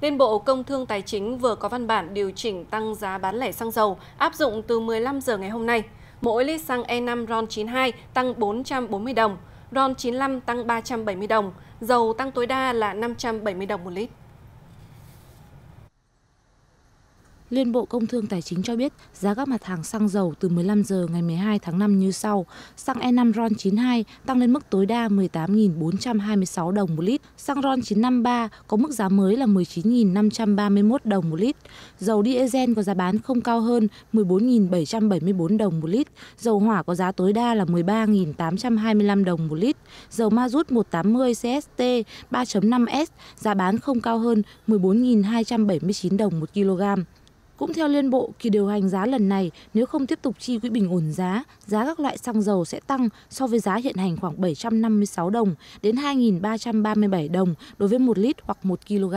Liên Bộ Công Thương Tài chính vừa có văn bản điều chỉnh tăng giá bán lẻ xăng dầu áp dụng từ 15 giờ ngày hôm nay. Mỗi lít xăng E5 RON92 tăng 440 đồng, RON95 tăng 370 đồng, dầu tăng tối đa là 570 đồng một lít. Liên Bộ Công Thương Tài chính cho biết giá các mặt hàng xăng dầu từ 15 giờ ngày 12 tháng 5 như sau. Xăng E5 RON92 tăng lên mức tối đa 18.426 đồng một lít. Xăng RON953 có mức giá mới là 19.531 đồng một lít. Dầu diesel có giá bán không cao hơn 14.774 đồng một lít. Dầu hỏa có giá tối đa là 13.825 đồng một lít. Dầu ma rút 180 CST 3.5S giá bán không cao hơn 14.279 đồng một kg. Cũng theo Liên Bộ, kỳ điều hành giá lần này nếu không tiếp tục chi quỹ bình ổn giá, giá các loại xăng dầu sẽ tăng so với giá hiện hành khoảng 756 đồng đến 2.337 đồng đối với 1 lít hoặc 1 kg.